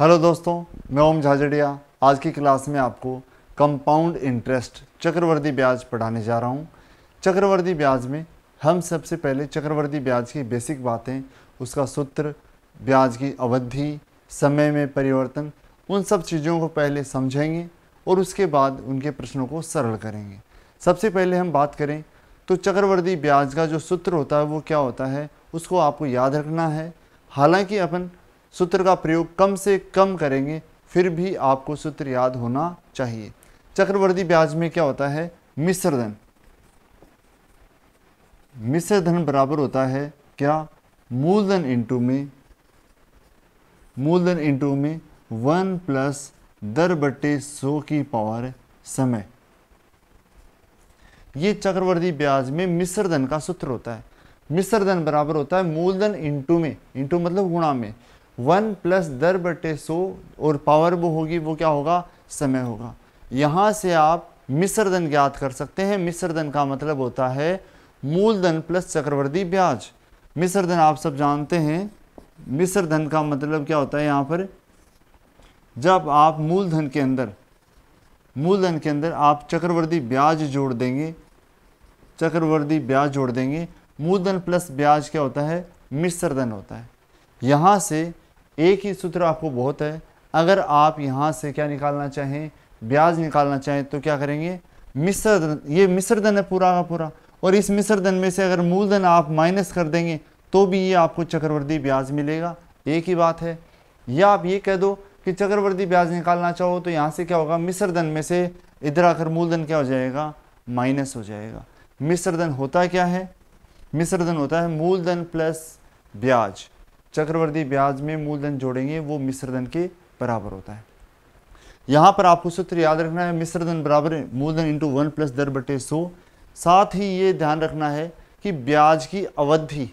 hello दोस्तों मैं ओम झाझड़िया आज की क्लास में आपको कंपाउंड इंटरेस्ट चक्रवर्ती ब्याज पढ़ाने जा रहा हूँ चक्रवर्ती ब्याज में हम सबसे पहले चक्रवर्ती ब्याज की बेसिक बातें उसका सूत्र ब्याज की अवधि समय में परिवर्तन उन सब चीज़ों को पहले समझेंगे और उसके बाद उनके प्रश्नों को सरल करेंगे सबसे पहले हम बात करें तो चक्रवर्ती ब्याज का जो सूत्र होता है वो क्या होता है उसको आपको याद रखना है हालांकि अपन सूत्र का प्रयोग कम से कम करेंगे फिर भी आपको सूत्र याद होना चाहिए चक्रवर्ती ब्याज में क्या होता है मिश्रधन मिश्रधन बराबर होता है क्या मूलधन इंटू में मूलधन इंटू में वन प्लस दर बटे सो की पावर समय ये चक्रवर्ती ब्याज में मिश्रधन का सूत्र होता है मिश्रधन बराबर होता है मूलधन इंटू में इंटू मतलब गुणा में वन प्लस दर बटे सो और पावर वो होगी वो क्या होगा समय होगा यहाँ से आप मिश्रधन ज्ञात कर सकते हैं मिश्रधन का मतलब होता है मूलधन प्लस चक्रवर्ती ब्याज मिश्रधन आप सब जानते हैं मिश्रधन का मतलब क्या होता है यहाँ पर जब आप मूलधन के अंदर मूलधन के अंदर आप चक्रवर्ती ब्याज जोड़ देंगे चक्रवर्ती ब्याज जोड़ देंगे मूलधन प्लस ब्याज क्या होता है मिश्रधन होता है यहाँ से एक ही सूत्र आपको बहुत है अगर आप यहाँ से क्या निकालना चाहें ब्याज निकालना चाहें तो क्या करेंगे मिश्रधन ये मिश्रधन है पूरा का पूरा और इस मिश्रधन में से अगर मूलधन आप माइनस कर देंगे तो भी ये आपको चक्रवर्ती ब्याज मिलेगा एक ही बात है या आप ये कह दो कि चक्रवर्ती ब्याज निकालना चाहो तो यहाँ से क्या होगा मिश्रधन में से इधर आकर मूलधन क्या हो जाएगा माइनस हो जाएगा मिश्रधन होता क्या है मिश्रधन होता है मूलधन प्लस ब्याज चक्रवर्ती ब्याज में मूलधन जोड़ेंगे वो मिश्रधन के बराबर होता है यहाँ पर आपको सूत्र याद रखना है मिश्रधन बराबर मूलधन इंटू वन प्लस दर बटे सो साथ ही ये ध्यान रखना है कि ब्याज की अवधि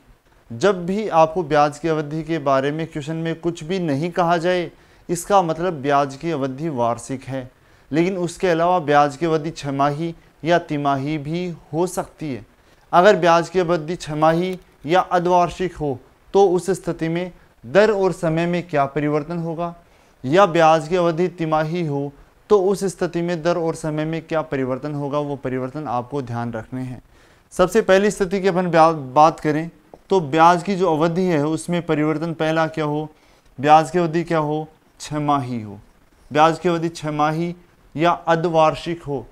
जब भी आपको ब्याज की अवधि के बारे में क्वेश्चन में कुछ भी नहीं कहा जाए इसका मतलब ब्याज की अवधि वार्षिक है लेकिन उसके अलावा ब्याज की अवधि छमाही या तिमाही भी हो सकती है अगर ब्याज की अवधि छमाही या अधवार्षिक हो तो उस स्थिति में दर और समय में क्या परिवर्तन होगा या ब्याज की अवधि तिमाही हो तो उस स्थिति में दर और समय में क्या परिवर्तन होगा वो परिवर्तन आपको ध्यान रखने हैं सबसे पहली स्थिति की अपन बात करें तो ब्याज की जो अवधि है उसमें परिवर्तन पहला क्या हो ब्याज की अवधि क्या हो छमाही हो ब्याज की अवधि छमाही या अधवार्षिक हो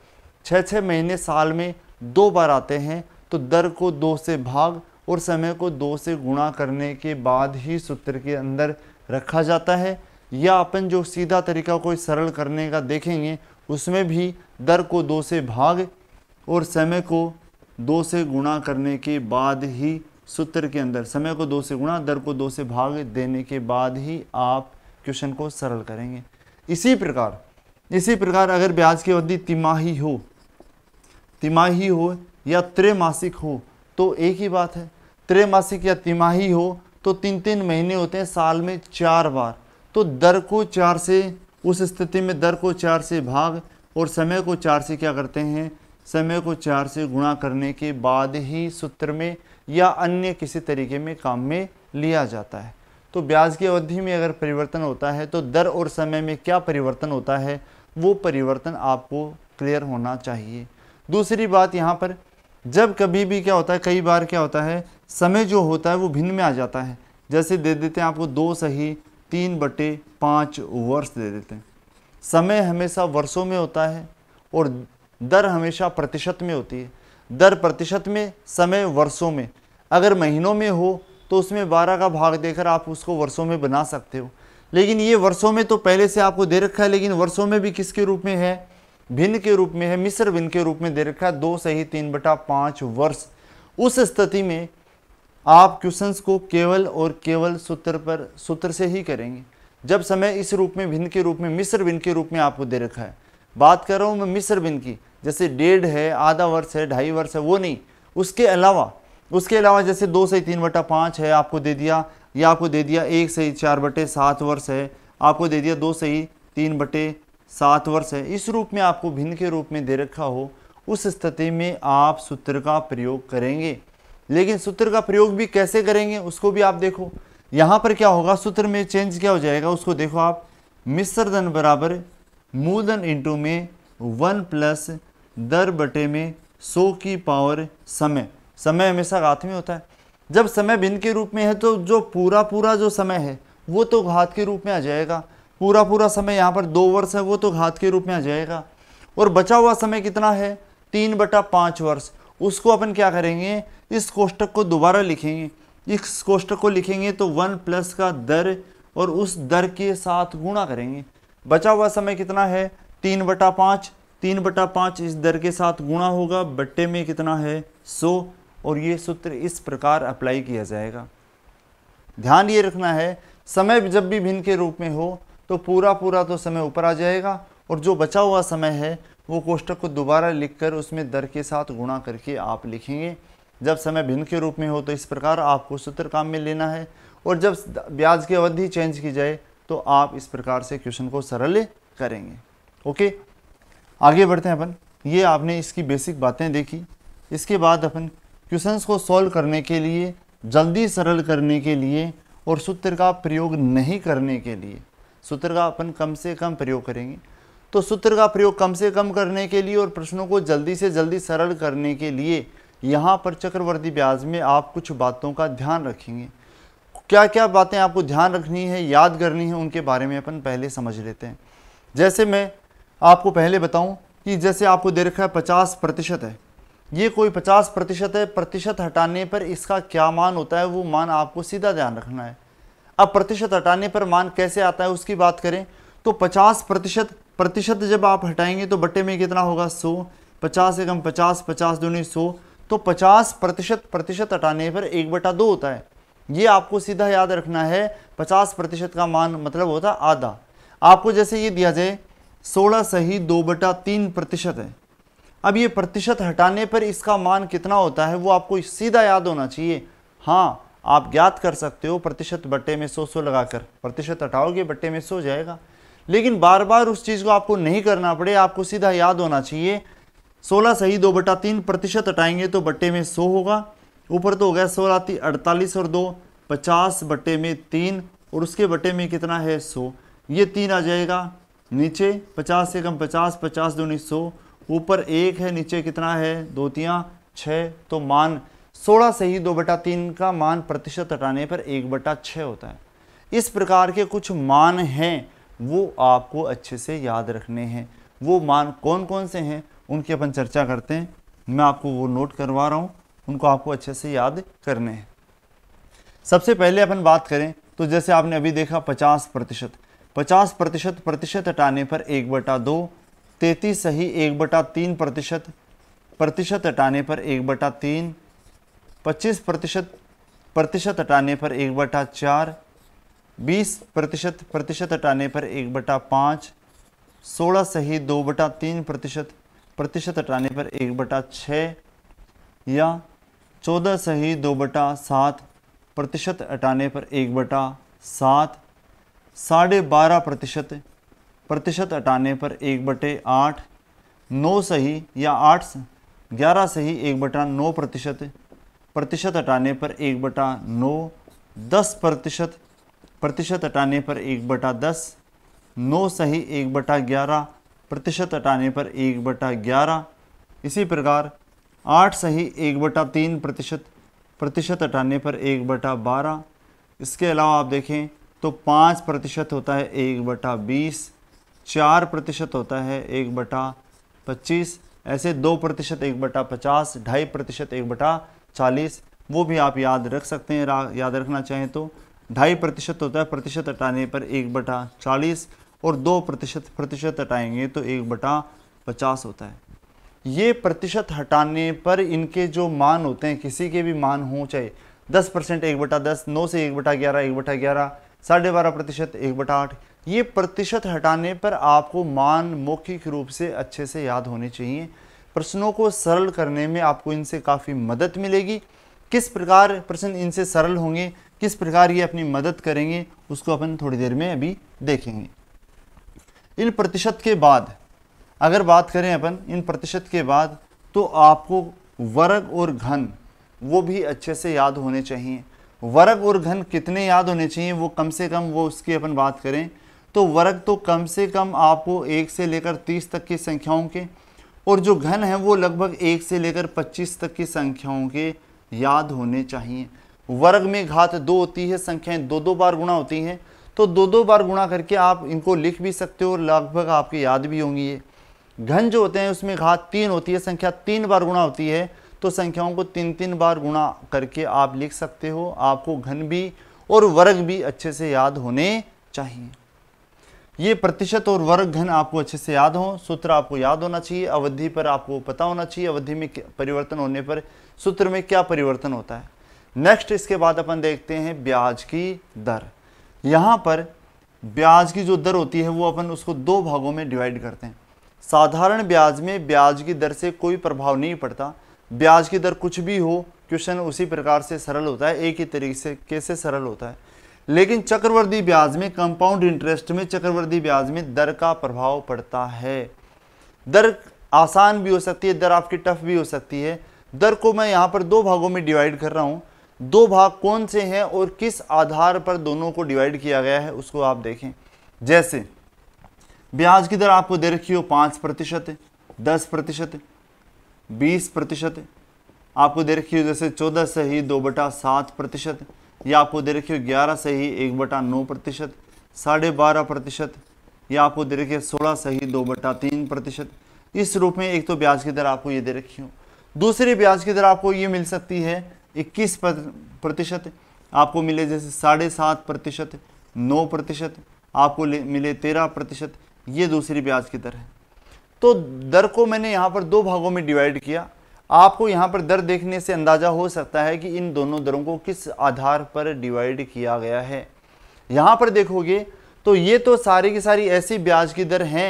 छः छः महीने साल में दो बार आते हैं तो दर को दो से भाग और समय को दो से गुणा करने के बाद ही सूत्र के अंदर रखा जाता है या अपन जो सीधा तरीका कोई सरल करने का देखेंगे उसमें भी दर को दो से भाग और समय को दो से गुणा करने के बाद ही सूत्र के अंदर समय को दो से गुणा दर को दो से भाग देने के बाद ही आप क्वेश्चन को सरल करेंगे इसी प्रकार इसी प्रकार अगर ब्याज की अवधि तिमाही हो तिमाही हो या त्रैमासिक हो तो एक ही बात है त्रैमासिक या तिमाही हो तो तीन तीन महीने होते हैं साल में चार बार तो दर को चार से उस स्थिति में दर को चार से भाग और समय को चार से क्या करते हैं समय को चार से गुणा करने के बाद ही सूत्र में या अन्य किसी तरीके में काम में लिया जाता है तो ब्याज की अवधि में अगर परिवर्तन होता है तो दर और समय में क्या परिवर्तन होता है वो परिवर्तन आपको क्लियर होना चाहिए दूसरी बात यहाँ पर जब कभी भी क्या होता है कई बार क्या होता है समय जो होता है वो भिन्न में आ जाता है जैसे दे देते हैं आपको दो सही तीन बटे पाँच वर्ष दे देते हैं समय हमेशा वर्षों में होता है और दर हमेशा प्रतिशत में होती है दर प्रतिशत में समय वर्षों में अगर महीनों में हो तो उसमें बारह का भाग देकर आप उसको वर्षों में बना सकते हो लेकिन ये वर्षों में तो पहले से आपको दे रखा है लेकिन वर्षों में भी किसके रूप में है भिन्न के रूप में है मिस्र भिन्न के रूप में दे रखा है दो सही तीन बटा पाँच वर्ष उस स्थिति में आप क्वेश्चंस को केवल और केवल सूत्र पर सूत्र से ही करेंगे जब समय इस रूप में भिन्न के रूप में मिश्र भिन्न के रूप में आपको दे रखा है बात कर रहा हूँ मैं मिश्र भिन्न की जैसे डेढ़ है आधा वर्ष है ढाई वर्ष है वो नहीं उसके अलावा उसके अलावा जैसे दो से तीन बटा पाँच है आपको दे दिया या आपको दे दिया एक से ही चार बटे सात वर्ष है आपको दे दिया दो से ही तीन बटे सात वर्ष है इस रूप में आपको भिन्न के रूप में दे रखा हो उस स्थिति में आप सूत्र का प्रयोग करेंगे लेकिन सूत्र का प्रयोग भी कैसे करेंगे उसको भी आप देखो यहाँ पर क्या होगा सूत्र में चेंज क्या हो जाएगा उसको देखो आप धन बराबर मूलधन इंटू में वन प्लस दर बटे में सो की पावर समय समय हमेशा घात में होता है जब समय भिन्न के रूप में है तो जो पूरा पूरा जो समय है वो तो घात के रूप में आ जाएगा पूरा पूरा समय यहाँ पर दो वर्ष है वो तो घात के रूप में आ जाएगा और बचा हुआ समय कितना है तीन बटा पाँच वर्ष उसको अपन क्या करेंगे इस कोष्टक को दोबारा लिखेंगे इस कोष्टक को लिखेंगे तो वन प्लस का दर और उस दर के साथ गुणा करेंगे बचा हुआ समय कितना है तीन बटा पाँच तीन बटा पाँच इस दर के साथ गुणा होगा बट्टे में कितना है सो और ये सूत्र इस प्रकार अप्लाई किया जाएगा ध्यान ये रखना है समय जब भी भिन्न के रूप में हो तो पूरा पूरा तो समय ऊपर आ जाएगा और जो बचा हुआ समय है वो कोष्टक को दोबारा लिखकर उसमें दर के साथ गुणा करके आप लिखेंगे जब समय भिन्न के रूप में हो तो इस प्रकार आपको सूत्र काम में लेना है और जब ब्याज की अवधि चेंज की जाए तो आप इस प्रकार से क्वेश्चन को सरल करेंगे ओके आगे बढ़ते हैं अपन ये आपने इसकी बेसिक बातें देखी इसके बाद अपन क्वेश्चंस को सॉल्व करने के लिए जल्दी सरल करने के लिए और सूत्र का प्रयोग नहीं करने के लिए सूत्र का अपन कम से कम प्रयोग करेंगे तो सूत्र का प्रयोग कम से कम करने के लिए और प्रश्नों को जल्दी से जल्दी सरल करने के लिए यहाँ पर चक्रवर्ती ब्याज में आप कुछ बातों का ध्यान रखेंगे क्या क्या बातें आपको ध्यान रखनी है याद करनी है उनके बारे में अपन पहले समझ लेते हैं जैसे मैं आपको पहले बताऊं कि जैसे आपको दे रखा है पचास प्रतिशत है ये कोई पचास प्रतिशत है प्रतिशत हटाने पर इसका क्या मान होता है वो मान आपको सीधा ध्यान रखना है अब प्रतिशत हटाने पर मान कैसे आता है उसकी बात करें तो पचास प्रतिशत प्रतिशत जब आप हटाएंगे तो बट्टे में कितना होगा सौ पचास एकम पचास पचास दूनी सौ तो 50 प्रतिशत प्रतिशत हटाने पर एक बटा दो होता है ये आपको सीधा याद रखना है 50 प्रतिशत का मान मतलब होता आधा आपको जैसे ये दिया जाए 16 सही दो बटा तीन प्रतिशत है अब ये प्रतिशत हटाने पर इसका मान कितना होता है वो आपको सीधा याद होना चाहिए हाँ आप ज्ञात कर सकते हो प्रतिशत बट्टे में सौ सौ लगाकर प्रतिशत हटाओगे बट्टे में सो जाएगा लेकिन बार बार उस चीज़ को आपको नहीं करना पड़े आपको सीधा याद होना चाहिए सोलह सही दो बटा तीन प्रतिशत हटाएंगे तो बट्टे में सौ होगा ऊपर तो हो गया सोलह अड़तालीस और दो पचास बट्टे में तीन और उसके बट्टे में कितना है सौ ये तीन आ जाएगा नीचे पचास से कम पचास पचास दूनी सौ ऊपर एक है नीचे कितना है दोतियाँ छः तो मान सोलह से ही दो बटा तीन का मान प्रतिशत हटाने पर एक बटा छः होता है इस प्रकार के कुछ मान हैं वो आपको अच्छे से याद रखने हैं वो मान कौन कौन से हैं उनकी अपन चर्चा करते हैं मैं आपको वो नोट करवा रहा हूँ उनको आपको अच्छे से याद करने हैं सबसे पहले अपन बात करें तो जैसे आपने अभी देखा पचास प्रतिशत पचास प्रतिशत प्रतिशत हटाने पर एक बटा दो तैतीस सही एक बटा तीन प्रतिशत प्रतिशत हटाने पर एक बटा तीन पच्चीस प्रतिशत प्रतिशत हटाने पर एक बटा चार बीस प्रतिशत प्रतिशत हटाने पर एक बटा पाँच सोलह सही दो बटा तीन प्रतिशत प्रतिशत हटाने पर एक बटा छः या चौदह सही दो बटा सात प्रतिशत हटाने पर एक बटा सात साढ़े बारह प्रतिशत प्रतिशत हटाने पर एक बटे आठ नौ सही या आठ ग्यारह सही एक बटा नौ प्रतिशत प्रतिशत हटाने पर एक बटा नौ दस प्रतिशत प्रतिशत हटाने पर एक बटा दस नौ सही एक बटा ग्यारह प्रतिशत हटाने पर एक बटा ग्यारह इसी प्रकार आठ सही एक बटा तीन प्रतिशत प्रतिशत हटाने पर एक बटा बारह इसके अलावा आप देखें तो पाँच प्रतिशत होता है एक बटा बीस चार प्रतिशत होता है एक बटा पच्चीस ऐसे दो प्रतिशत एक बटा पचास ढाई प्रतिशत एक बटा चालीस वो भी आप याद रख सकते हैं याद रखना चाहें तो ढाई प्रतिशत होता है प्रतिशत हटाने पर एक बटा चालीस और दो प्रतिशत प्रतिशत हटाएंगे तो एक बटा पचास होता है ये प्रतिशत हटाने पर इनके जो मान होते हैं किसी के भी मान हों चाहे दस परसेंट एक बटा दस नौ से एक बटा ग्यारह एक बटा ग्यारह साढ़े बारह प्रतिशत एक बटा आठ ये प्रतिशत हटाने पर आपको मान मौखिक रूप से अच्छे से याद होने चाहिए प्रश्नों को सरल करने में आपको इनसे काफ़ी मदद मिलेगी किस प्रकार प्रश्न इनसे सरल होंगे किस प्रकार ये अपनी मदद करेंगे उसको अपन थोड़ी देर में अभी देखेंगे इन प्रतिशत के बाद अगर बात करें अपन इन प्रतिशत के बाद तो आपको वर्ग और घन वो भी अच्छे से याद होने चाहिए वर्ग और घन कितने याद होने चाहिए वो कम से कम वो उसकी अपन बात करें तो वर्ग तो कम से कम आपको एक से लेकर तीस तक की संख्याओं के और जो घन है वो लगभग एक से लेकर पच्चीस तक की संख्याओं के याद होने चाहिए वर्ग में घात दो होती है संख्याएं दो दो बार गुणा होती हैं तो दो दो बार गुणा करके आप इनको लिख भी सकते हो और लगभग आपकी याद भी होंगी ये घन जो होते हैं उसमें घात तीन होती है संख्या तीन बार गुणा होती है तो संख्याओं को तीन तीन बार गुणा करके आप लिख सकते हो आपको घन भी और वर्ग भी अच्छे से याद होने चाहिए ये प्रतिशत और वर्ग घन आपको अच्छे से याद हो सूत्र आपको याद होना चाहिए अवधि पर आपको पता होना चाहिए अवधि में परिवर्तन होने पर सूत्र में क्या परिवर्तन होता है नेक्स्ट इसके बाद अपन देखते हैं ब्याज की दर यहाँ पर ब्याज की जो दर होती है वो अपन उसको दो भागों में डिवाइड करते हैं साधारण ब्याज में ब्याज की दर से कोई प्रभाव नहीं पड़ता ब्याज की दर कुछ भी हो क्वेश्चन उसी प्रकार से सरल होता है एक ही तरीके से कैसे सरल होता है लेकिन चक्रवर्ती ब्याज में कंपाउंड इंटरेस्ट में चक्रवर्ती ब्याज में दर का प्रभाव पड़ता है दर आसान भी हो सकती है दर आपकी टफ भी हो सकती है दर को मैं यहाँ पर दो भागों में डिवाइड कर रहा हूँ दो भाग कौन से हैं और किस आधार पर दोनों को डिवाइड किया गया है उसको आप देखें जैसे ब्याज की दर आपको दे रखी हो पाँच प्रतिशत दस प्रतिशत बीस प्रतिशत आपको दे रखी हो जैसे चौदह से ही दो बटा सात प्रतिशत या आपको दे रखी हो ग्यारह से ही एक बटा नौ प्रतिशत साढ़े बारह प्रतिशत या आपको दे रखी है सोलह से ही दो बटा तीन प्रतिशत इस रूप में एक तो ब्याज की दर आपको ये दे रखी हो दूसरी ब्याज की दर आपको ये मिल सकती है इक्कीस प्रतिशत आपको मिले जैसे साढ़े सात प्रतिशत नौ प्रतिशत आपको मिले तेरह प्रतिशत ये दूसरी ब्याज की दर है तो दर को मैंने यहाँ पर दो भागों में डिवाइड किया आपको यहाँ पर दर देखने से अंदाज़ा हो सकता है कि इन दोनों दरों को किस आधार पर डिवाइड किया गया है यहाँ पर देखोगे तो ये तो सारी की सारी ऐसी ब्याज की दर हैं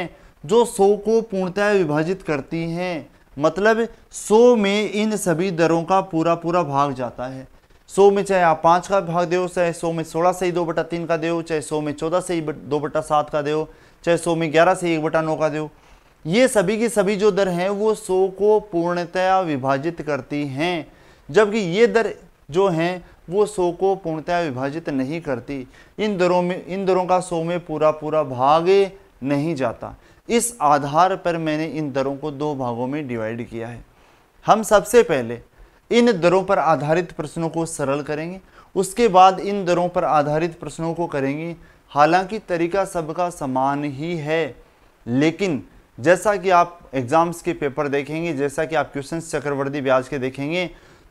जो सौ को पूर्णतः विभाजित करती हैं मतलब 100 में इन सभी दरों का पूरा पूरा भाग जाता है 100 में चाहे आप पाँच का भाग दो चाहे 100 में 16 से ही दो बटा तीन का दो चाहे 100 में 14 से ही दो बटा सात का दो चाहे 100 में 11 से एक बटा नौ का दो ये सभी की सभी जो दर हैं वो 100 को पूर्णतया विभाजित करती हैं जबकि ये दर जो हैं वो सो को पूर्णतया विभाजित नहीं करती इन दरों में इन दरों का सो में पूरा पूरा भाग नहीं जाता इस आधार पर मैंने इन दरों को दो भागों में डिवाइड किया है हम सबसे पहले इन दरों पर आधारित प्रश्नों को सरल करेंगे उसके बाद इन दरों पर आधारित प्रश्नों को करेंगे हालांकि तरीका सबका समान ही है लेकिन जैसा कि आप एग्ज़ाम्स के पेपर देखेंगे जैसा कि आप क्वेश्चन चक्रवर्ती ब्याज के देखेंगे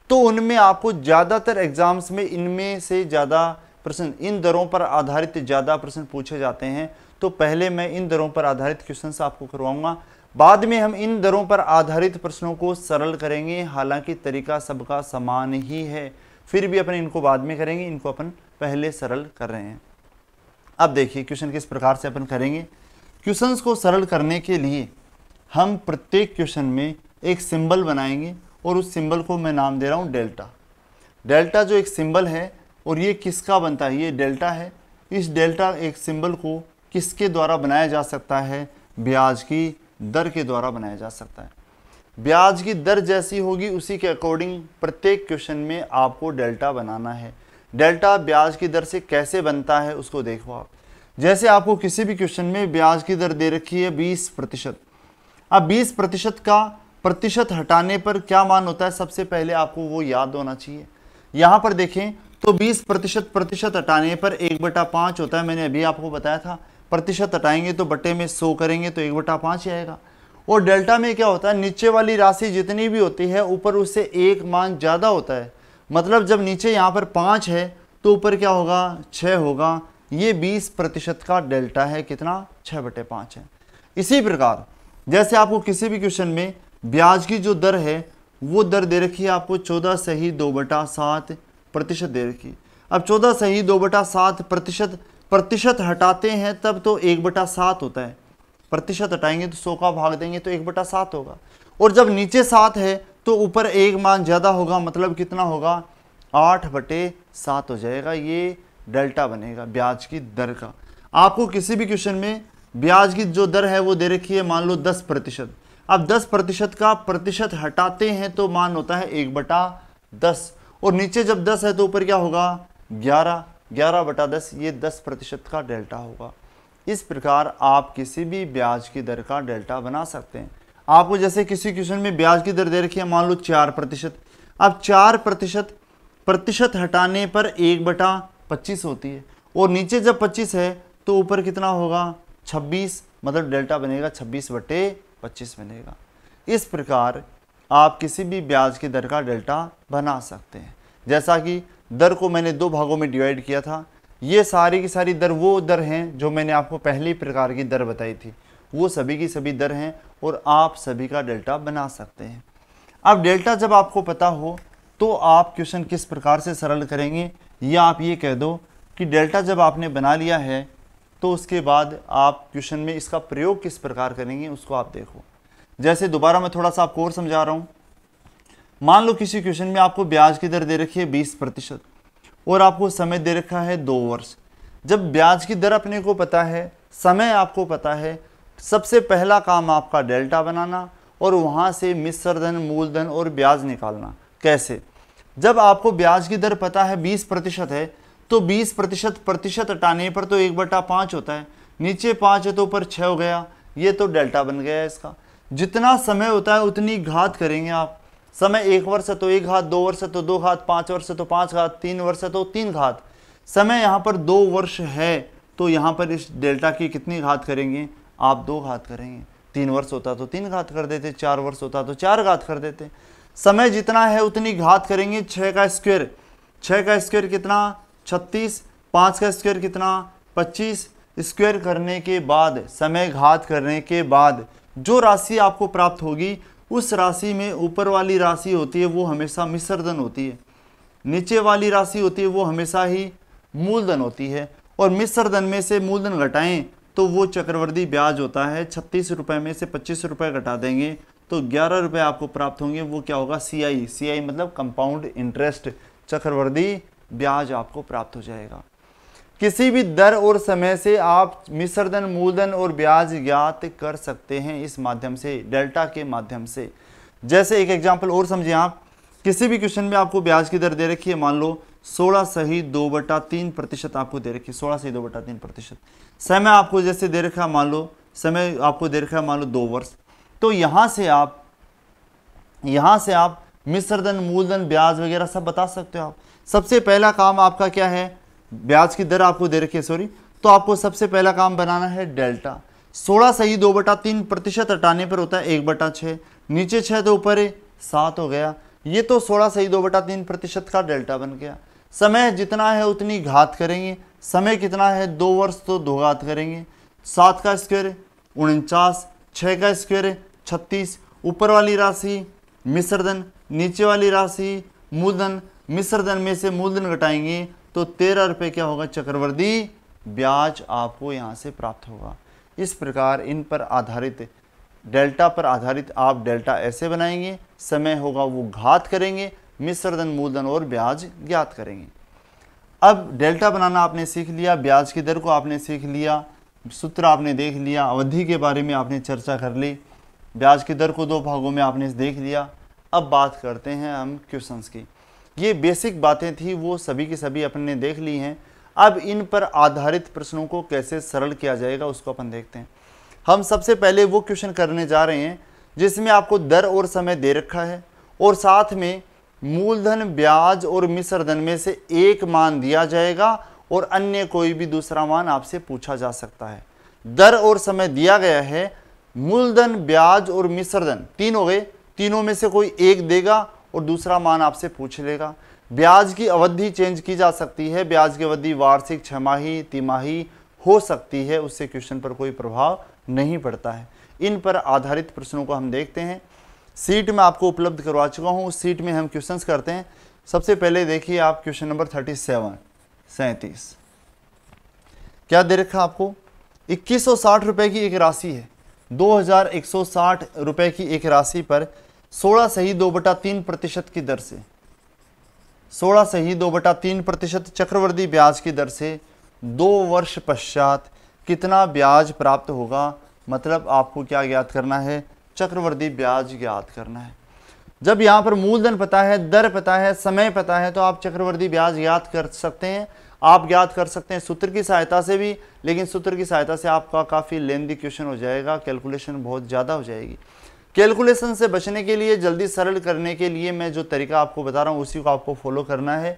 तो उनमें आपको ज़्यादातर एग्ज़ाम्स में इनमें से ज़्यादा प्रश्न इन दरों पर आधारित ज़्यादा प्रश्न पूछे जाते हैं तो पहले मैं इन दरों पर आधारित क्वेश्चन आपको करवाऊंगा बाद में हम इन दरों पर आधारित प्रश्नों को सरल करेंगे हालांकि तरीका सबका समान ही है फिर भी अपन इनको बाद में करेंगे इनको अपन पहले सरल कर रहे हैं अब देखिए क्वेश्चन किस प्रकार से अपन करेंगे क्वेश्चन को सरल करने के लिए हम प्रत्येक क्वेश्चन में एक सिंबल बनाएंगे और उस सिंबल को मैं नाम दे रहा हूँ डेल्टा डेल्टा जो एक सिंबल है और ये किसका बनता है ये डेल्टा है इस डेल्टा एक सिंबल को किसके द्वारा बनाया जा सकता है ब्याज की दर के द्वारा बनाया जा सकता है ब्याज की दर जैसी होगी उसी के अकॉर्डिंग प्रत्येक क्वेश्चन में आपको डेल्टा बनाना है डेल्टा ब्याज की दर से कैसे बनता है उसको देखो आप जैसे आपको किसी भी क्वेश्चन में ब्याज की दर दे रखी है बीस प्रतिशत अब बीस प्रतिशत का प्रतिशत हटाने पर क्या मान होता है सबसे पहले आपको वो याद होना चाहिए यहाँ पर देखें तो बीस प्रतिशत प्रतिशत हटाने पर एक बटा पाँच होता है मैंने अभी आपको बताया था प्रतिशत हटाएंगे तो बटे में सो करेंगे तो एक बटा पाँच आएगा और डेल्टा में क्या होता है नीचे वाली राशि जितनी भी होती है ऊपर उससे एक मान ज़्यादा होता है मतलब जब नीचे यहाँ पर पाँच है तो ऊपर क्या होगा छः होगा ये बीस प्रतिशत का डेल्टा है कितना छः बटे पाँच है इसी प्रकार जैसे आपको किसी भी क्वेश्चन में ब्याज की जो दर है वो दर दे रखी है आपको चौदह सही दो बटा सात प्रतिशत दे रखी अब चौदह सही दो बटा सात प्रतिशत प्रतिशत हटाते हैं तब तो एक बटा सात होता है प्रतिशत हटाएंगे तो सौ का भाग देंगे तो एक बटा सात होगा और जब नीचे सात है तो ऊपर एक मान ज़्यादा होगा मतलब कितना होगा आठ बटे सात हो जाएगा ये डेल्टा बनेगा ब्याज की दर का आपको किसी भी क्वेश्चन में ब्याज की जो दर है वो दे रखी है मान लो दस प्रतिशत अब दस प्रतिशत का प्रतिशत हटाते हैं तो मान होता है एक बटा दस और नीचे जब दस है तो ऊपर क्या होगा ग्यारह ग्यारह बटा दस ये दस प्रतिशत का डेल्टा होगा इस प्रकार आप किसी भी ब्याज की दर का डेल्टा बना सकते हैं आपको जैसे किसी क्वेश्चन में ब्याज की दर दे रखी है मान लो चार प्रतिशत अब चार प्रतिशत प्रतिशत हटाने पर एक बटा पच्चीस होती है और नीचे जब पच्चीस है तो ऊपर कितना होगा छब्बीस मतलब डेल्टा बनेगा छब्बीस बटे पच्चीस बनेगा इस प्रकार आप किसी भी ब्याज की दर का डेल्टा बना सकते हैं जैसा कि दर को मैंने दो भागों में डिवाइड किया था ये सारी की सारी दर वो दर हैं जो मैंने आपको पहली प्रकार की दर बताई थी वो सभी की सभी दर हैं और आप सभी का डेल्टा बना सकते हैं अब डेल्टा जब आपको पता हो तो आप क्वेश्चन किस प्रकार से सरल करेंगे या आप ये कह दो कि डेल्टा जब आपने बना लिया है तो उसके बाद आप क्वेश्चन में इसका प्रयोग किस प्रकार करेंगे उसको आप देखो जैसे दोबारा मैं थोड़ा सा आपको और समझा रहा हूँ मान लो किसी क्वेश्चन में आपको ब्याज की दर दे रखी है बीस प्रतिशत और आपको समय दे रखा है दो वर्ष जब ब्याज की दर अपने को पता है समय आपको पता है सबसे पहला काम आपका डेल्टा बनाना और वहाँ से मिश्रधन मूलधन और ब्याज निकालना कैसे जब आपको ब्याज की दर पता है बीस प्रतिशत है तो बीस प्रतिशत प्रतिशत हटाने पर तो एक बटा पाँच होता है नीचे पाँच है तो ऊपर छः हो गया ये तो डेल्टा बन गया है इसका जितना समय होता है उतनी घात करेंगे आप समय एक वर्ष है तो एक घात दो वर्ष है तो दो घात पांच वर्ष है तो पांच घात तीन वर्ष है तो तीन घात समय यहाँ पर दो वर्ष है तो यहाँ पर इस डेल्टा की कितनी घात करेंगे आप दो घात करेंगे तीन वर्ष होता तो तीन घात कर देते चार वर्ष होता तो चार घात कर देते समय जितना है उतनी घात करेंगे छः का स्क्वेयर छः का स्क्वेयर कितना छत्तीस पाँच का स्क्वेयर कितना पच्चीस स्क्वेयर करने के बाद समय घात करने के बाद जो राशि आपको प्राप्त होगी उस राशि में ऊपर वाली राशि होती है वो हमेशा मिश्रधन होती है नीचे वाली राशि होती है वो हमेशा ही मूलधन होती है और मिश्रधन में से मूलधन घटाएं तो वो चक्रवर्ती ब्याज होता है छत्तीस रुपये में से पच्चीस रुपये घटा देंगे तो ग्यारह रुपये आपको प्राप्त होंगे वो क्या होगा सी आई सी आई मतलब कंपाउंड इंटरेस्ट चक्रवर्ती ब्याज आपको प्राप्त हो जाएगा किसी भी दर और समय से आप मिश्रधन मूलधन और ब्याज ज्ञात कर सकते हैं इस माध्यम से डेल्टा के माध्यम से जैसे एक एग्जाम्पल और समझिए आप किसी भी क्वेश्चन में आपको ब्याज की दर दे रखी है मान लो सोलह सही दो बटा तीन प्रतिशत आपको दे रखी है सोलह सही दो बटा तीन प्रतिशत समय आपको जैसे दे रखा है मान लो समय आपको दे रखा है मान लो दो वर्ष तो यहाँ से आप यहाँ से आप मिश्रधन मूलधन ब्याज वगैरह सब बता सकते हो आप सबसे पहला काम आपका क्या है ब्याज की दर आपको दे रखी है सॉरी तो आपको सबसे पहला काम बनाना है डेल्टा सोलह सही दो बटा तीन प्रतिशत हटाने पर होता है एक बटा छः नीचे छः तो ऊपर है सात हो गया ये तो सोलह सही दो बटा तीन प्रतिशत का डेल्टा बन गया समय जितना है उतनी घात करेंगे समय कितना है दो वर्ष तो दो घात करेंगे सात का स्क्वेयर उनचास छः का स्क्वेयर छत्तीस ऊपर वाली राशि मिश्रधन नीचे वाली राशि मूलधन मिश्रधन में से मूलधन घटाएंगे तो तेरह रुपये क्या होगा चक्रवर्ती ब्याज आपको यहाँ से प्राप्त होगा इस प्रकार इन पर आधारित डेल्टा पर आधारित आप डेल्टा ऐसे बनाएंगे समय होगा वो घात करेंगे मिश्रधन मूलधन और ब्याज ज्ञात करेंगे अब डेल्टा बनाना आपने सीख लिया ब्याज की दर को आपने सीख लिया सूत्र आपने देख लिया अवधि के बारे में आपने चर्चा कर ली ब्याज की दर को दो भागों में आपने देख लिया अब बात करते हैं हम क्वेश्चंस की ये बेसिक बातें थी वो सभी की सभी अपन ने देख ली हैं अब इन पर आधारित प्रश्नों को कैसे सरल किया जाएगा उसको अपन देखते हैं हम सबसे पहले वो क्वेश्चन करने जा रहे हैं जिसमें आपको दर और समय दे रखा है और साथ में मूलधन ब्याज और मिश्रधन में से एक मान दिया जाएगा और अन्य कोई भी दूसरा मान आपसे पूछा जा सकता है दर और समय दिया गया है मूलधन ब्याज और मिश्रधन तीन हो गए तीनों में से कोई एक देगा और दूसरा मान आपसे पूछ लेगा ब्याज की अवधि चेंज की जा सकती है ब्याज की अवधि वार्षिक छमाही तिमाही हो सकती है उससे क्वेश्चन पर कोई प्रभाव नहीं पड़ता है इन पर आधारित प्रश्नों को हम देखते हैं सीट में आपको उपलब्ध करवा चुका हूँ उस सीट में हम क्वेश्चंस करते हैं सबसे पहले देखिए आप क्वेश्चन नंबर थर्टी सेवन सैंतीस क्या दे रखा आपको इक्कीस सौ साठ रुपये की एक राशि है दो हज़ार एक सौ साठ रुपये की एक राशि पर सोलह से ही दो बटा तीन प्रतिशत की दर से सोलह से ही दो बटा तीन प्रतिशत चक्रवर्दी ब्याज की दर से दो वर्ष पश्चात कितना ब्याज प्राप्त होगा मतलब आपको क्या ज्ञात करना है चक्रवर्दी ब्याज ज्ञात करना है जब यहाँ पर मूलधन पता है दर पता है समय पता है तो आप चक्रवर्दी ब्याज ज्ञात कर सकते हैं आप ज्ञात कर सकते हैं सूत्र की सहायता से भी लेकिन सूत्र की सहायता से आपका काफ़ी लेंदी क्वेश्चन हो जाएगा कैलकुलेशन बहुत ज़्यादा हो जाएगी कैलकुलेशन से बचने के लिए जल्दी सरल करने के लिए मैं जो तरीका आपको बता रहा हूँ उसी को आपको फॉलो करना है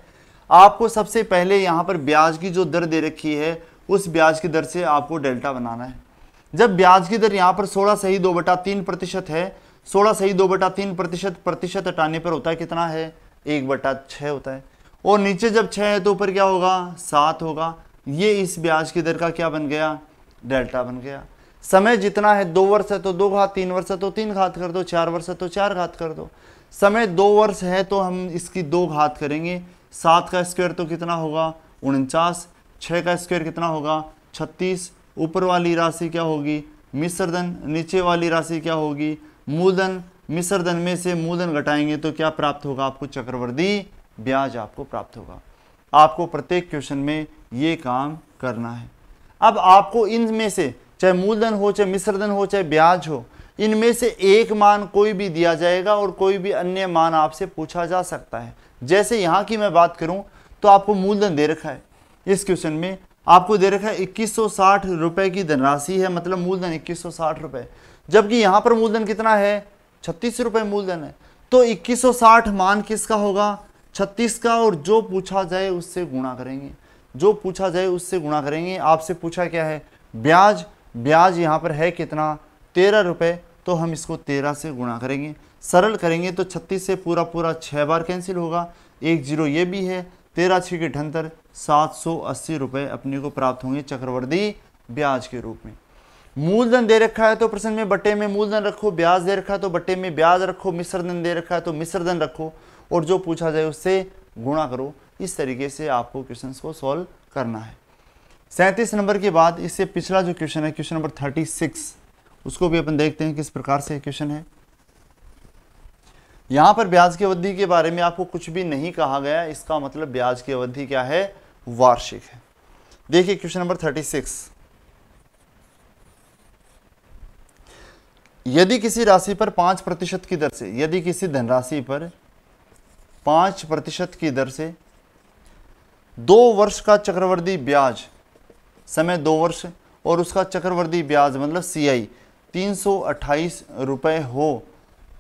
आपको सबसे पहले यहाँ पर ब्याज की जो दर दे रखी है उस ब्याज की दर से आपको डेल्टा बनाना है जब ब्याज की दर यहाँ पर सोलह सही दो बटा तीन प्रतिशत है सोलह सही दो बटा तीन प्रतिशत प्रतिशत हटाने पर होता है कितना है एक बटा छः होता है और नीचे जब छः है तो ऊपर क्या होगा सात होगा ये इस ब्याज की दर का क्या बन गया डेल्टा बन गया समय जितना है दो वर्ष है तो दो घात तीन वर्ष है तो तीन घात कर दो चार वर्ष है तो चार घात कर दो समय दो वर्ष है तो हम इसकी दो घात करेंगे सात का स्क्वायर तो कितना होगा उनचास छः का स्क्वायर कितना होगा छत्तीस ऊपर वाली राशि क्या होगी मिश्रधन नीचे वाली राशि क्या होगी मूलधन मिश्रधन में से मूलधन घटाएंगे तो क्या प्राप्त होगा आपको चक्रवर्ती ब्याज आपको प्राप्त होगा आपको प्रत्येक क्वेश्चन में ये काम करना है अब आपको इनमें से चाहे मूलधन हो चाहे मिश्रधन हो चाहे ब्याज हो इनमें से एक मान कोई भी दिया जाएगा और कोई भी अन्य मान आपसे पूछा जा सकता है जैसे यहाँ की मैं बात करूँ तो आपको मूलधन दे रखा है इस क्वेश्चन में आपको दे रखा है इक्कीस रुपए की धनराशि है मतलब मूलधन इक्कीस रुपए जबकि यहाँ पर मूलधन कितना है छत्तीस रुपये मूलधन है तो इक्कीस मान किसका होगा छत्तीस का और जो पूछा जाए उससे गुणा करेंगे जो पूछा जाए उससे गुणा करेंगे आपसे पूछा क्या है ब्याज ब्याज यहाँ पर है कितना तेरह रुपये तो हम इसको तेरह से गुणा करेंगे सरल करेंगे तो छत्तीस से पूरा पूरा छः बार कैंसिल होगा एक जीरो ये भी है तेरह छः के ढंतर सात सौ अस्सी रुपये अपने को प्राप्त होंगे चक्रवर्ती ब्याज के रूप में मूलधन दे रखा है तो प्रश्न में बट्टे में मूलधन रखो ब्याज दे रखा है तो बट्टे में ब्याज रखो मिश्रधन दे रखा है तो मिश्रधन रखो और जो पूछा जाए उससे गुणा करो इस तरीके से आपको क्वेश्चन को सॉल्व करना है सैंतीस नंबर के बाद इससे पिछला जो क्वेश्चन है क्वेश्चन नंबर थर्टी सिक्स उसको भी अपन देखते हैं किस प्रकार से क्वेश्चन है यहां पर ब्याज की अवधि के बारे में आपको कुछ भी नहीं कहा गया इसका मतलब ब्याज की अवधि क्या है वार्षिक है देखिए क्वेश्चन नंबर थर्टी सिक्स यदि किसी राशि पर पांच प्रतिशत की दर से यदि किसी धनराशि पर पांच प्रतिशत की दर से दो वर्ष का चक्रवर्ती ब्याज समय दो वर्ष और उसका चक्रवर्ती ब्याज मतलब सी आई तीन रुपए हो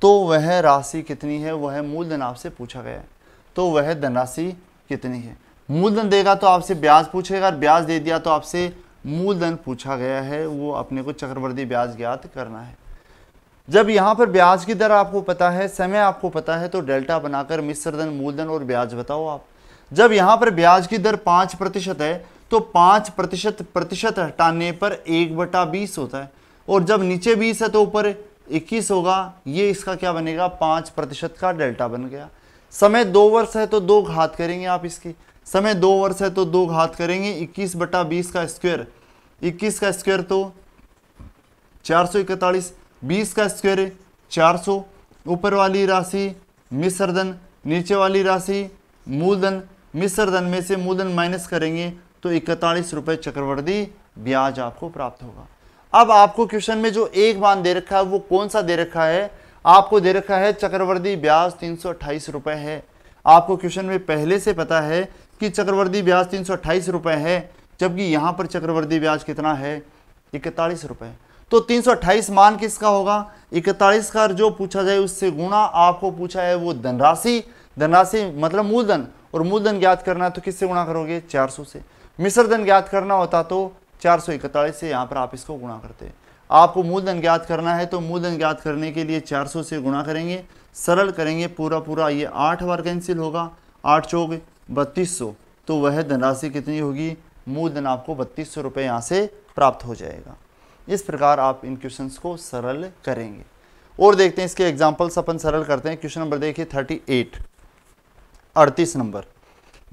तो वह राशि कितनी है वह मूलधन आपसे पूछा गया है तो वह धनराशि कितनी है मूलधन देगा तो आपसे ब्याज पूछेगा और ब्याज दे दिया तो आपसे मूलधन पूछा गया है वो अपने को चक्रवर्ती ब्याज ज्ञात करना है जब यहाँ पर ब्याज की दर आपको पता है समय आपको पता है तो डेल्टा बनाकर मिश्रधन मूलधन और ब्याज बताओ आप जब यहाँ पर ब्याज की दर पाँच प्रतिशत है तो पांच प्रतिशत प्रतिशत हटाने पर एक बटा बीस होता है और जब नीचे बीस है तो ऊपर इक्कीस होगा ये इसका क्या बनेगा पांच प्रतिशत का डेल्टा बन गया समय दो वर्ष है तो दो घात करेंगे आप इसकी समय दो वर्ष है तो दो घात करेंगे इक्कीस बटा बीस का स्क्वेयर इक्कीस का स्क्वेयर तो चार सौ इकतालीस बीस का स्क्वेयर चार सौ ऊपर वाली राशि मिश्रधन नीचे वाली राशि मूलधन मिश्रधन में से मूलधन माइनस करेंगे तो इकतालीस रुपये चक्रवर्ती ब्याज आपको प्राप्त होगा अब आपको क्वेश्चन में जो एक मान दे रखा है वो कौन सा दे रखा है आपको दे रखा है चक्रवर्ती ब्याज तीन रुपए है आपको क्वेश्चन में पहले से पता है कि चक्रवर्ती ब्याज तीन रुपए है जबकि यहाँ पर चक्रवर्ती ब्याज कितना है इकतालीस रुपये तो तीन मान किसका होगा इकतालीस का जो पूछा जाए उससे गुणा आपको पूछा है वो धनराशि धनराशि मतलब मूलधन और मूलधन ज्ञात करना है तो किससे गुणा करोगे 400 से मिसरधन ज्ञात करना होता तो चार सौ इकतालीस से यहाँ पर आप इसको गुणा करते आपको मूलधन ज्ञात करना है तो मूलधन ज्ञात करने के लिए चार सौ से गुणा करेंगे सरल करेंगे पूरा पूरा ये आठ बार कैंसिल होगा आठ चौक बत्तीस सौ तो वह धनराशि कितनी होगी मूलधन आपको बत्तीस सौ रुपये यहाँ से प्राप्त हो जाएगा इस प्रकार आप इन क्वेश्चन को सरल करेंगे और देखते हैं इसके एग्जाम्पल्स अपन सरल करते हैं क्वेश्चन नंबर देखिए थर्टी एट अड़तीस नंबर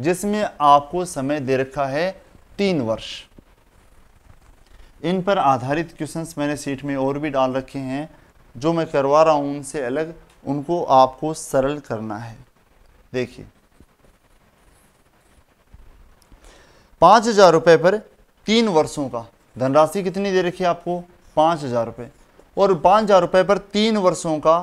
जिसमें आपको समय दे रखा है तीन वर्ष इन पर आधारित क्वेश्चंस मैंने सीट में और भी डाल रखे हैं जो मैं करवा रहा हूं उनसे अलग उनको आपको सरल करना है देखिए पांच हजार रुपए पर तीन वर्षों का धनराशि कितनी दे रखी है आपको पांच हजार रुपए और पांच हजार रुपए पर तीन वर्षों का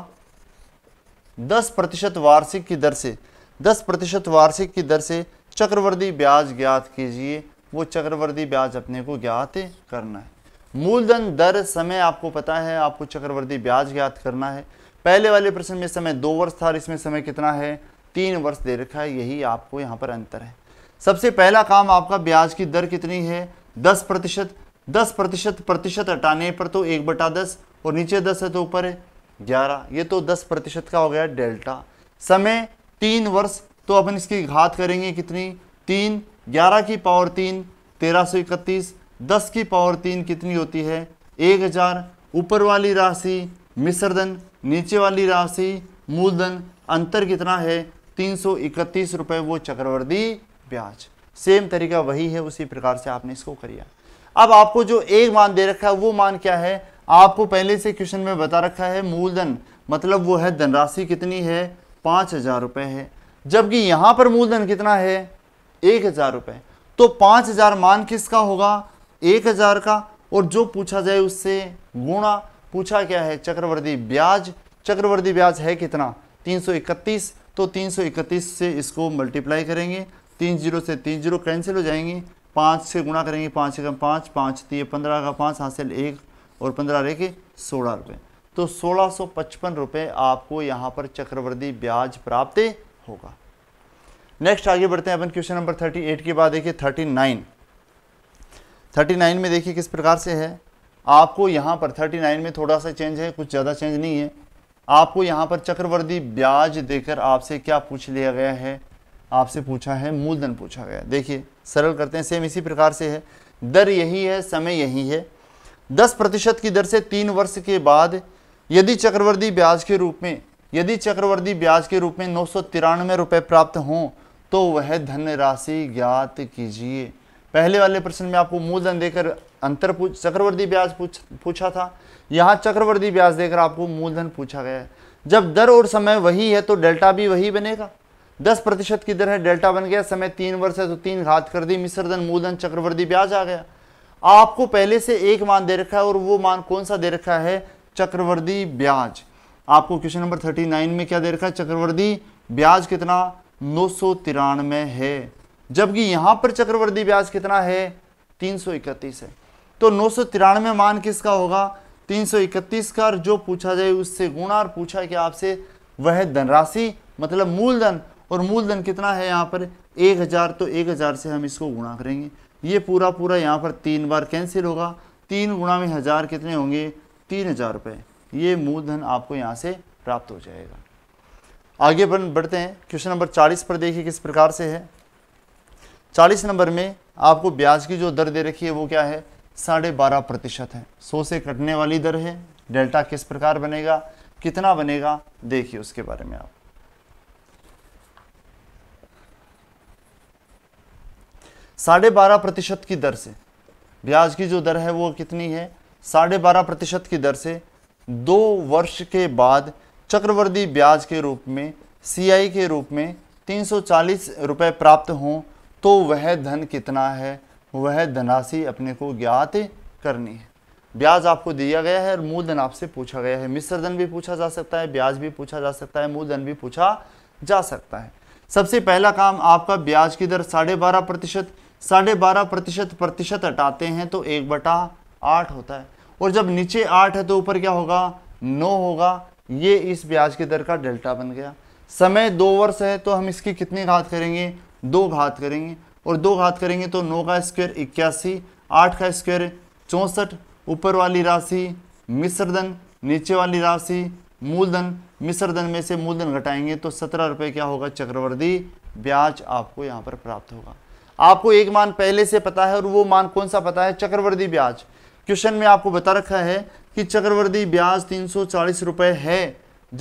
दस प्रतिशत वार्षिक की दर से दस प्रतिशत वार्षिक की दर से चक्रवर्ती ब्याज ज्ञात कीजिए वो चक्रवर्ती ब्याज अपने को ज्ञात करना है मूलधन दर समय आपको पता है आपको चक्रवर्ती ब्याज ज्ञात करना है पहले वाले प्रश्न में समय दो वर्ष था और इसमें समय कितना है तीन वर्ष दे रखा है यही आपको यहाँ पर अंतर है सबसे पहला काम आपका ब्याज की दर कितनी है दस प्रतिशत दस प्रतिशत प्रतिशत हटाने पर तो एक बटा दस और नीचे दस है तो ऊपर है ग्यारह ये तो दस प्रतिशत का हो गया डेल्टा समय तीन वर्ष तो अपन इसकी घात करेंगे कितनी तीन ग्यारह की पावर तीन तेरह सौ इकतीस दस की पावर तीन कितनी होती है एक हज़ार ऊपर वाली राशि मिश्रधन नीचे वाली राशि मूलधन अंतर कितना है तीन सौ इकतीस रुपये वो चक्रवर्ती ब्याज सेम तरीका वही है उसी प्रकार से आपने इसको करिया अब आपको जो एक मान दे रखा है वो मान क्या है आपको पहले से क्वेश्चन में बता रखा है मूलधन मतलब वो है धनराशि कितनी है पाँच हज़ार रुपये है जबकि यहाँ पर मूलधन कितना है एक हज़ार रुपये तो पाँच हज़ार मान किसका होगा एक हज़ार का और जो पूछा जाए उससे गुणा पूछा क्या है चक्रवर्ती ब्याज चक्रवर्ती ब्याज है कितना इकतीस तो इकतीस से इसको मल्टीप्लाई करेंगे तीन जीरो से तीन जीरो कैंसिल हो जाएंगे पाँच से गुणा करेंगे पाँच एकम पाँच पाँच तीन पंद्रह का पाँच हासिल एक और पंद्रह रेखे सोलह रुपये तो सोलह सौ पचपन आपको यहां पर चक्रवर्ती ब्याज प्राप्त होगा नेक्स्ट आगे बढ़ते हैं अपन क्वेश्चन नंबर 38 के बाद देखिए 39, 39 नाइन में देखिए किस प्रकार से है आपको यहां पर 39 में थोड़ा सा चेंज है कुछ ज़्यादा चेंज नहीं है आपको यहां पर चक्रवर्ती ब्याज देकर आपसे क्या पूछ लिया गया है आपसे पूछा है मूलधन पूछा गया देखिए सरल करते हैं सेम इसी प्रकार से है दर यही है समय यही है दस प्रतिशत की दर से तीन वर्ष के बाद यदि चक्रवर्ती ब्याज के रूप में यदि चक्रवर्ती ब्याज के रूप में नौ सौ तिरानवे रुपये प्राप्त हों तो वह धनराशि ज्ञात कीजिए पहले वाले प्रश्न में आपको मूलधन देकर अंतर पूछ चक्रवर्ती ब्याज पूछ पूछा था यहाँ चक्रवर्ती ब्याज देकर आपको मूलधन पूछा गया है जब दर और समय वही है तो डेल्टा भी वही बनेगा दस प्रतिशत की दर है डेल्टा बन गया समय तीन वर्ष है तो तीन घात कर दी मिश्रधन मूलधन चक्रवर्ती ब्याज आ गया आपको पहले से एक मान दे रखा है और वो मान कौन सा दे रखा है चक्रवर्दी ब्याज आपको क्वेश्चन नंबर थर्टी नाइन में क्या दे रखा है चक्रवर्दी ब्याज कितना नौ सौ तिरानवे है जबकि यहां पर चक्रवर्दी ब्याज कितना है तीन सौ इकतीस है तो नौ सौ तिरानवे मान किसका होगा तीन सौ इकतीस का जो पूछा जाए उससे गुणा और पूछा कि आपसे वह धनराशि मतलब मूलधन और मूलधन कितना है यहाँ पर एक हज़ार तो एक हज़ार से हम इसको गुणा करेंगे ये पूरा पूरा यहाँ पर तीन बार कैंसिल होगा तीन गुणा में हज़ार कितने होंगे तीन हजार रुपए ये मूलधन आपको यहां से प्राप्त हो जाएगा आगे बन बढ़ते हैं क्वेश्चन नंबर चालीस पर देखिए किस प्रकार से है चालीस नंबर में आपको ब्याज की जो दर दे रखी है वो क्या है साढ़े बारह प्रतिशत है सौ से कटने वाली दर है डेल्टा किस प्रकार बनेगा कितना बनेगा देखिए उसके बारे में आप साढ़े बारह प्रतिशत की दर से ब्याज की जो दर है वो कितनी है साढ़े बारह प्रतिशत की दर से दो वर्ष के बाद चक्रवर्ती ब्याज के रूप में सीआई के रूप में तीन सौ चालीस रुपये प्राप्त हों तो वह धन कितना है वह धनराशि अपने को ज्ञात करनी है ब्याज आपको दिया गया है और मूलधन आपसे पूछा गया है धन भी पूछा जा सकता है ब्याज भी पूछा जा सकता है मूलधन भी पूछा जा सकता है सबसे पहला काम आपका ब्याज की दर साढ़े बारह प्रतिशत साढ़े बारह प्रतिशत प्रतिशत हटाते हैं तो एक बटा आठ होता है और जब नीचे आठ है तो ऊपर क्या होगा नौ होगा ये इस ब्याज की दर का डेल्टा बन गया समय दो वर्ष है तो हम इसकी कितनी घात करेंगे दो घात करेंगे और दो घात करेंगे तो नौ का स्क्वायर इक्यासी आठ का स्क्वायर चौंसठ ऊपर वाली राशि मिश्रधन नीचे वाली राशि मूलधन मिश्रधन में से मूलधन घटाएंगे तो सत्रह रुपये क्या होगा चक्रवर्ती ब्याज आपको यहाँ पर प्राप्त होगा आपको एक मान पहले से पता है और वो मान कौन सा पता है चक्रवर्ती ब्याज क्वेश्चन में आपको बता रखा है कि चक्रवर्ती ब्याज तीन रुपए है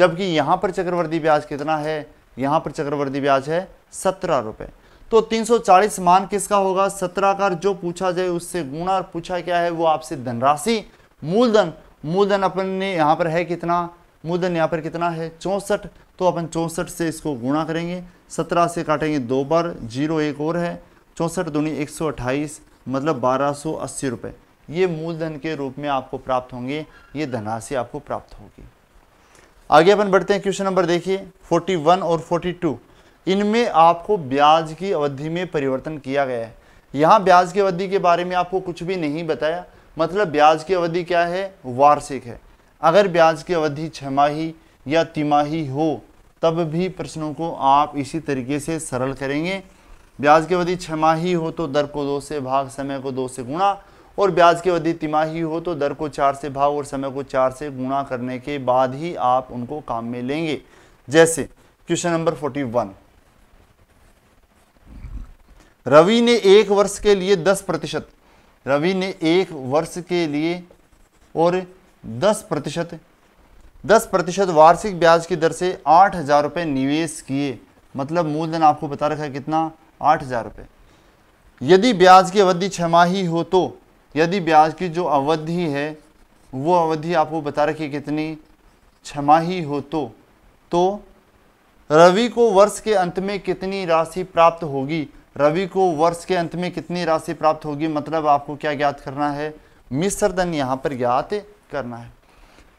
जबकि यहाँ पर चक्रवर्ती ब्याज कितना है यहाँ पर चक्रवर्ती ब्याज है सत्रह रुपये तो 340 मान किसका होगा सत्रह का जो पूछा जाए उससे गुणा पूछा क्या है वो आपसे धनराशि मूलधन मूलधन अपन ने यहाँ पर है कितना मूलधन यहाँ पर कितना है चौंसठ तो अपन चौंसठ से इसको गुणा करेंगे सत्रह से काटेंगे दो बार जीरो एक और है चौंसठ दूनी एक मतलब बारह सौ अस्सी रुपये ये मूलधन के रूप में आपको प्राप्त होंगे ये धनराशि आपको प्राप्त होगी आगे अपन बढ़ते हैं क्वेश्चन नंबर देखिए 41 और 42 इनमें आपको ब्याज की अवधि में परिवर्तन किया गया है यहाँ ब्याज की अवधि के बारे में आपको कुछ भी नहीं बताया मतलब ब्याज की अवधि क्या है वार्षिक है अगर ब्याज की अवधि छमाही या तिमाही हो तब भी प्रश्नों को आप इसी तरीके से सरल करेंगे ब्याज की अवधि छमाही हो तो दर को दो से भाग समय को दो से गुणा और ब्याज की अवधि तिमाही हो तो दर को चार से भाग और समय को चार से गुणा करने के बाद ही आप उनको काम में लेंगे जैसे question number forty one Ravi ने एक वर्ष के लिए दस प्रतिशत रवि ने एक वर्ष के लिए और दस प्रतिशत दस प्रतिशत वार्षिक ब्याज की दर से आठ हज़ार रुपये निवेश किए मतलब मूलधन आपको बता रखा है कितना आठ हज़ार रुपये यदि ब्याज की अवधि छमाही हो तो यदि ब्याज की जो अवधि है वो अवधि आपको बता रखी कितनी छमाही हो तो तो रवि को वर्ष के अंत में कितनी राशि प्राप्त होगी रवि को वर्ष के अंत में कितनी राशि प्राप्त होगी मतलब आपको क्या ज्ञात करना है धन यहाँ पर ज्ञात करना है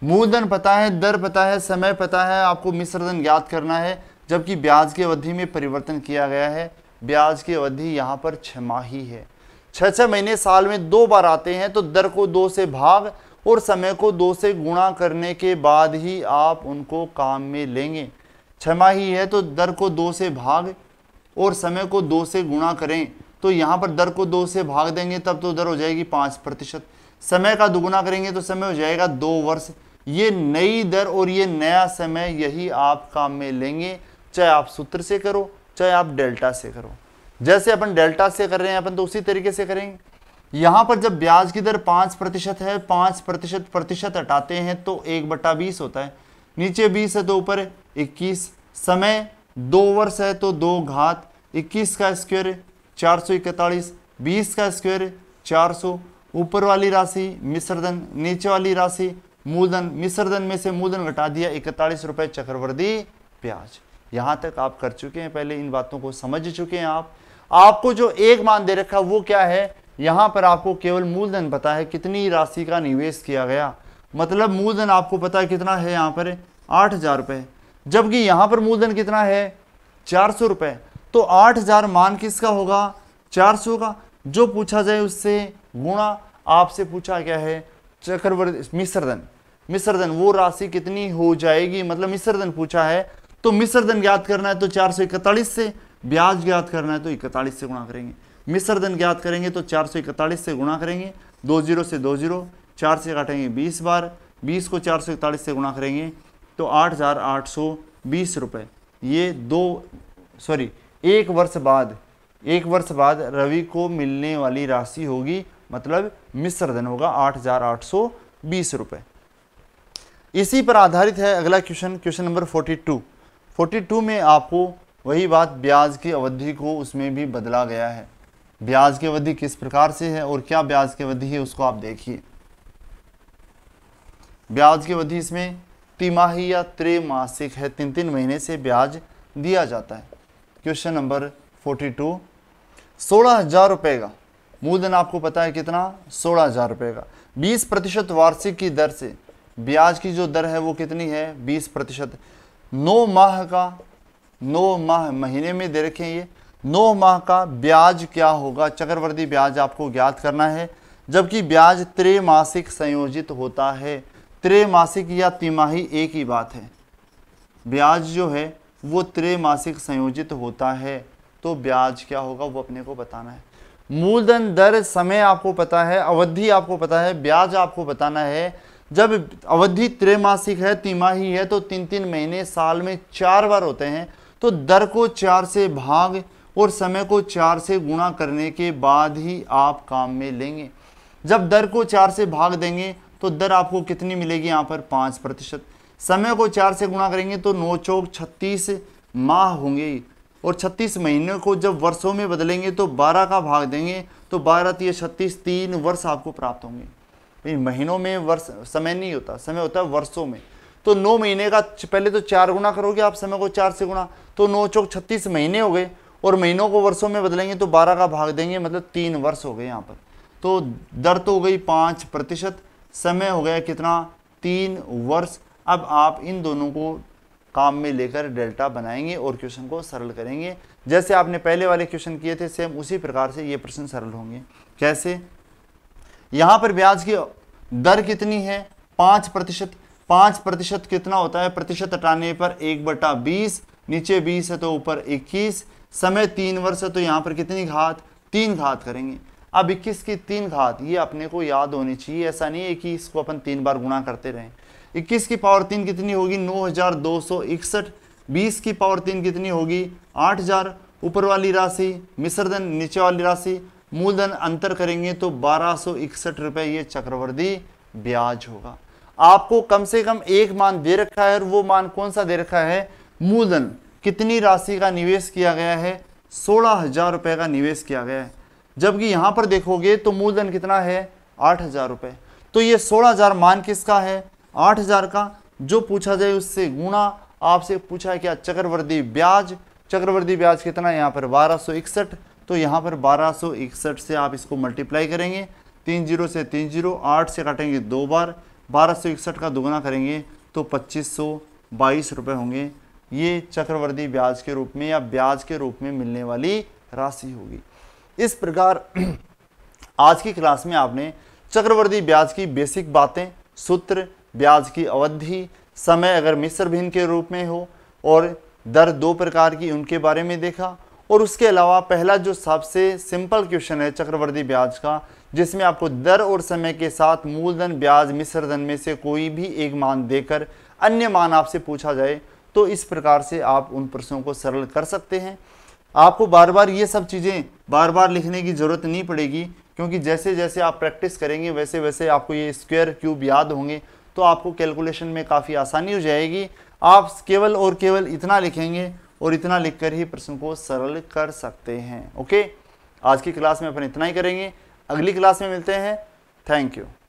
मूलधन पता है दर पता है समय पता है आपको धन ज्ञात करना है जबकि ब्याज की अवधि में परिवर्तन किया गया है ब्याज की अवधि यहाँ पर छमाही है छः छः महीने साल में दो बार आते हैं तो दर को दो से भाग और समय को दो से गुणा करने के बाद ही आप उनको काम में लेंगे छमाही है तो दर को दो से भाग और समय को दो से गुणा करें तो यहाँ पर दर को दो से भाग देंगे तब तो दर हो जाएगी पाँच प्रतिशत समय का दुगुना करेंगे तो समय हो जाएगा दो वर्ष ये नई दर और ये नया समय यही आप काम में लेंगे चाहे आप सूत्र से करो चाहे आप डेल्टा से करो जैसे अपन डेल्टा से कर रहे हैं अपन तो उसी तरीके से करेंगे यहां पर जब ब्याज की दर पांच प्रतिशत है पांच प्रतिशत प्रतिशत हटाते हैं तो एक बटा बीस होता है नीचे बीस है तो ऊपर इक्कीस समय दो वर्ष है तो दो घात इक्कीस का स्क्वेयर चार सौ इकतालीस बीस का स्क्वेयर चार सौ ऊपर वाली राशि मिश्रधन नीचे वाली राशि मूलधन मिश्रधन में से मूलधन घटा दिया इकतालीस रुपये चक्रवर्ती ब्याज यहाँ तक आप कर चुके हैं पहले इन बातों को समझ चुके हैं आप आपको जो एक मान दे रखा वो क्या है यहां पर आपको केवल मूलधन पता है कितनी राशि का निवेश किया गया मतलब मूलधन आपको पता है कितना है यहां पर आठ हज़ार रुपए जबकि यहां पर मूलधन कितना है चार सौ रुपए तो आठ हज़ार मान किसका होगा चार सौ का जो पूछा जाए उससे गुणा आपसे पूछा क्या है चक्रवर्ती मिश्रधन मिश्रधन वो राशि कितनी हो जाएगी मतलब मिश्रधन पूछा है तो मिश्रधन याद करना है तो चार सौ इकतालीस से ब्याज ज्ञात करना है तो इकतालीस से गुणा करेंगे धन ज्ञात करेंगे तो चार सौ इकतालीस से गुणा करेंगे दो जीरो से दो जीरो चार से काटेंगे बीस बार बीस को चार सौ इकतालीस से गुणा करेंगे तो आठ हज़ार आठ सौ बीस रुपये ये दो सॉरी एक वर्ष बाद एक वर्ष बाद रवि को मिलने वाली राशि होगी मतलब धन होगा आठ हज़ार आठ सौ बीस रुपये इसी पर आधारित है अगला question question number forty two forty two में आपको वही बात ब्याज की अवधि को उसमें भी बदला गया है ब्याज की अवधि किस प्रकार से है और क्या ब्याज की अवधि है उसको आप देखिए ब्याज की अवधि इसमें तिमाही या त्रैमासिक है तीन तीन महीने से ब्याज दिया जाता है क्वेश्चन नंबर फोर्टी टू सोलह हजार रुपये का मूलधन आपको पता है कितना सोलह हजार रुपये का बीस प्रतिशत वार्षिक की दर से ब्याज की जो दर है वो कितनी है बीस प्रतिशत नौ माह का नौ माह महीने में दे रखें ये नौ माह का ब्याज क्या होगा चक्रवर्ती ब्याज आपको ज्ञात करना है जबकि ब्याज त्रैमासिक संयोजित होता है त्रैमासिक या तिमाही एक ही बात है ब्याज जो है वो त्रैमासिक संयोजित होता है तो ब्याज क्या होगा वो अपने को बताना है मूलधन दर समय आपको पता है अवधि आपको पता है ब्याज आपको बताना है जब अवधि त्रैमासिक है तिमाही है तो तीन तीन महीने साल में चार बार होते हैं तो दर को चार से भाग और समय को चार से गुणा करने के बाद ही आप काम में लेंगे जब दर को चार से भाग देंगे तो दर आपको कितनी मिलेगी यहाँ पर पाँच प्रतिशत समय को चार से गुणा करेंगे तो नौ चौक छत्तीस माह होंगे और छत्तीस महीने को जब वर्षों में बदलेंगे तो बारह का भाग देंगे तो बारह तीय छत्तीस तीन वर्ष आपको प्राप्त होंगे महीनों में वर्ष समय नहीं होता समय होता है वर्षों में तो नौ महीने का पहले तो चार गुना करोगे आप समय को चार से गुना तो नौ चौक छत्तीस महीने हो गए और महीनों को वर्षों में बदलेंगे तो बारह का भाग देंगे मतलब तीन वर्ष हो गए यहाँ पर तो दर तो हो गई पाँच प्रतिशत समय हो गया कितना तीन वर्ष अब आप इन दोनों को काम में लेकर डेल्टा बनाएंगे और क्वेश्चन को सरल करेंगे जैसे आपने पहले वाले क्वेश्चन किए थे सेम उसी प्रकार से ये प्रश्न सरल होंगे कैसे यहाँ पर ब्याज की दर कितनी है पाँच प्रतिशत पाँच प्रतिशत कितना होता है प्रतिशत हटाने पर एक बटा बीस नीचे बीस है तो ऊपर इक्कीस समय तीन वर्ष है तो यहाँ पर कितनी घात तीन घात करेंगे अब इक्कीस की तीन घात ये अपने को याद होनी चाहिए ऐसा नहीं है कि इसको अपन तीन बार गुणा करते रहें इक्कीस की पावर तीन कितनी होगी नौ हज़ार दो सौ इकसठ बीस की पावर तीन कितनी होगी आठ हज़ार ऊपर वाली राशि मिश्रधन नीचे वाली राशि मूलधन अंतर करेंगे तो बारह सौ इकसठ रुपये ये चक्रवर्ती ब्याज होगा आपको कम से कम एक मान दे रखा है और वो मान कौन सा दे रखा है मूलधन कितनी राशि का निवेश किया गया है सोलह हजार रुपये का निवेश किया गया है जबकि यहाँ पर देखोगे तो मूलधन कितना है आठ हजार रुपये तो ये सोलह हजार मान किसका है आठ हजार का जो पूछा जाए उससे गुणा आपसे पूछा है क्या चक्रवर्ती ब्याज चक्रवर्ती ब्याज कितना है यहाँ पर बारह तो यहाँ पर बारह से आप इसको मल्टीप्लाई करेंगे तीन जीरो से तीन जीरो आठ से काटेंगे दो बार बारह सौ इकसठ का दुगना करेंगे तो पच्चीस सौ बाईस होंगे ये चक्रवर्ती ब्याज के रूप में या ब्याज के रूप में मिलने वाली राशि होगी इस प्रकार आज की क्लास में आपने चक्रवर्ती ब्याज की बेसिक बातें सूत्र ब्याज की अवधि समय अगर मिश्र भिन्न के रूप में हो और दर दो प्रकार की उनके बारे में देखा और उसके अलावा पहला जो सबसे सिंपल क्वेश्चन है चक्रवर्ती ब्याज का जिसमें आपको दर और समय के साथ मूलधन ब्याज मिश्रधन में से कोई भी एक मान देकर अन्य मान आपसे पूछा जाए तो इस प्रकार से आप उन प्रश्नों को सरल कर सकते हैं आपको बार बार ये सब चीज़ें बार बार लिखने की ज़रूरत नहीं पड़ेगी क्योंकि जैसे जैसे आप प्रैक्टिस करेंगे वैसे वैसे आपको ये स्क्वेयर क्यूब याद होंगे तो आपको कैलकुलेशन में काफ़ी आसानी हो जाएगी आप केवल और केवल इतना लिखेंगे और इतना लिखकर ही प्रश्न को सरल कर सकते हैं ओके आज की क्लास में अपन इतना ही करेंगे अगली क्लास में मिलते हैं थैंक यू